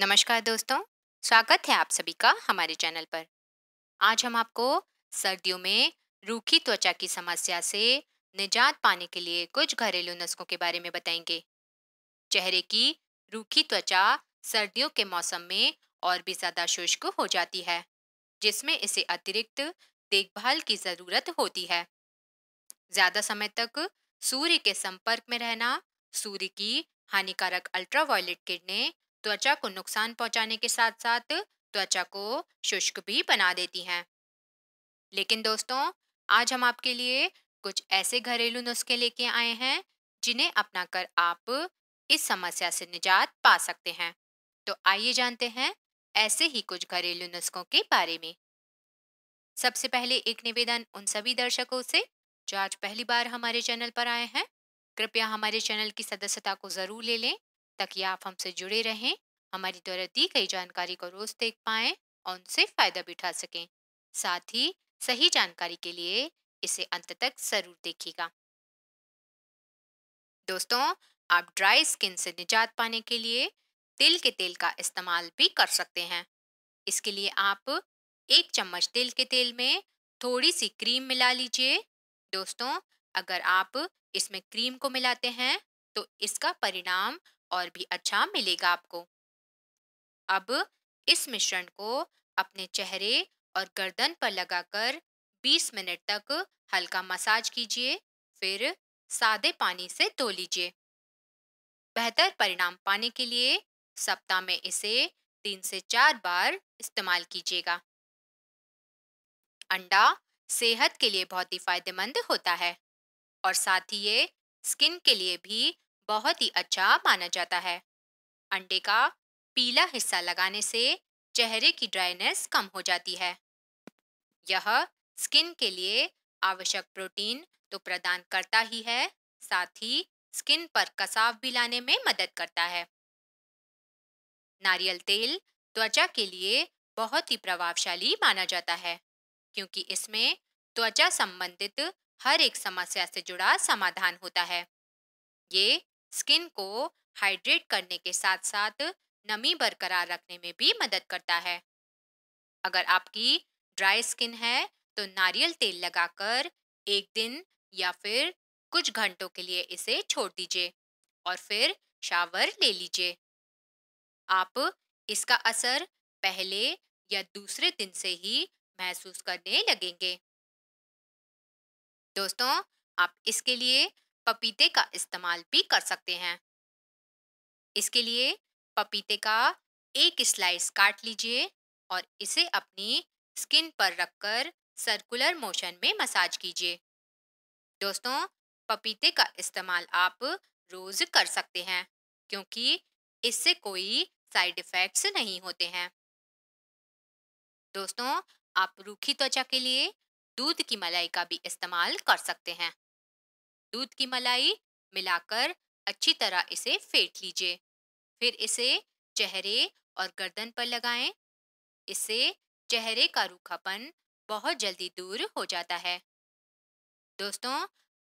नमस्कार दोस्तों स्वागत है आप सभी का हमारे चैनल पर आज हम आपको सर्दियों में रूखी त्वचा की समस्या से निजात पाने के लिए कुछ घरेलू नुस्खों के बारे में बताएंगे चेहरे की रूखी त्वचा सर्दियों के मौसम में और भी ज़्यादा शुष्क हो जाती है जिसमें इसे अतिरिक्त देखभाल की ज़रूरत होती है ज़्यादा समय तक सूर्य के संपर्क में रहना सूर्य की हानिकारक अल्ट्रावायलेट किरणें त्वचा को नुकसान पहुंचाने के साथ साथ त्वचा को शुष्क भी बना देती हैं लेकिन दोस्तों आज हम आपके लिए कुछ ऐसे घरेलू नुस्खे लेके आए हैं जिन्हें अपनाकर आप इस समस्या से निजात पा सकते हैं तो आइए जानते हैं ऐसे ही कुछ घरेलू नुस्खों के बारे में सबसे पहले एक निवेदन उन सभी दर्शकों से जो आज पहली बार हमारे चैनल पर आए हैं कृपया हमारे चैनल की सदस्यता को जरूर ले लें ताकि आप हमसे जुड़े रहें हमारी द्वारा दी गई जानकारी को रोज देख पाएं और उनसे फ़ायदा भी उठा सकें साथ ही सही जानकारी के लिए इसे अंत तक ज़रूर देखिएगा दोस्तों आप ड्राई स्किन से निजात पाने के लिए तिल के तेल का इस्तेमाल भी कर सकते हैं इसके लिए आप एक चम्मच तिल के तेल में थोड़ी सी क्रीम मिला लीजिए दोस्तों अगर आप इसमें क्रीम को मिलाते हैं तो इसका परिणाम और भी अच्छा मिलेगा आपको अब इस मिश्रण को अपने चेहरे और गर्दन पर लगाकर 20 मिनट तक हल्का मसाज कीजिए फिर सादे पानी से धो लीजिए बेहतर परिणाम पाने के लिए सप्ताह में इसे तीन से चार बार इस्तेमाल कीजिएगा अंडा सेहत के लिए बहुत ही फायदेमंद होता है और साथ ही ये स्किन के लिए भी बहुत ही अच्छा माना जाता है अंडे का पीला हिस्सा लगाने से चेहरे की ड्राइनेस कम हो जाती है यह स्किन के लिए आवश्यक प्रोटीन तो प्रदान करता ही है साथ ही स्किन पर कसाव भी लाने में मदद करता है नारियल तेल त्वचा के लिए बहुत ही प्रभावशाली माना जाता है क्योंकि इसमें त्वचा संबंधित हर एक समस्या से जुड़ा समाधान होता है ये स्किन को हाइड्रेट करने के साथ साथ नमी बरकरार रखने में भी मदद करता है अगर आपकी ड्राई स्किन है तो नारियल तेल लगाकर एक दिन या फिर कुछ घंटों के लिए इसे छोड़ दीजिए और फिर शावर ले लीजिए आप इसका असर पहले या दूसरे दिन से ही महसूस करने लगेंगे दोस्तों आप इसके लिए पपीते का इस्तेमाल भी कर सकते हैं इसके लिए पपीते का एक स्लाइस काट लीजिए और इसे अपनी स्किन पर रखकर सर्कुलर मोशन में मसाज कीजिए दोस्तों पपीते का इस्तेमाल आप रोज़ कर सकते हैं क्योंकि इससे कोई साइड इफ़ेक्ट्स नहीं होते हैं दोस्तों आप रूखी त्वचा के लिए दूध की मलाई का भी इस्तेमाल कर सकते हैं दूध की मलाई मिलाकर अच्छी तरह इसे फेंट लीजिए फिर इसे चेहरे और गर्दन पर लगाएं। इससे चेहरे का रूखापन बहुत जल्दी दूर हो जाता है दोस्तों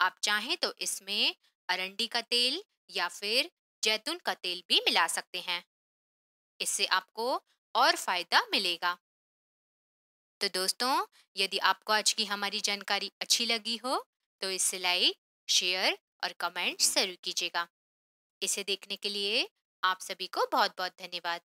आप चाहें तो इसमें अरंडी का तेल या फिर जैतून का तेल भी मिला सकते हैं इससे आपको और फायदा मिलेगा तो दोस्तों यदि आपको आज की हमारी जानकारी अच्छी लगी हो तो इसे लाइक शेयर और कमेंट जरूर कीजिएगा इसे देखने के लिए आप सभी को बहुत बहुत धन्यवाद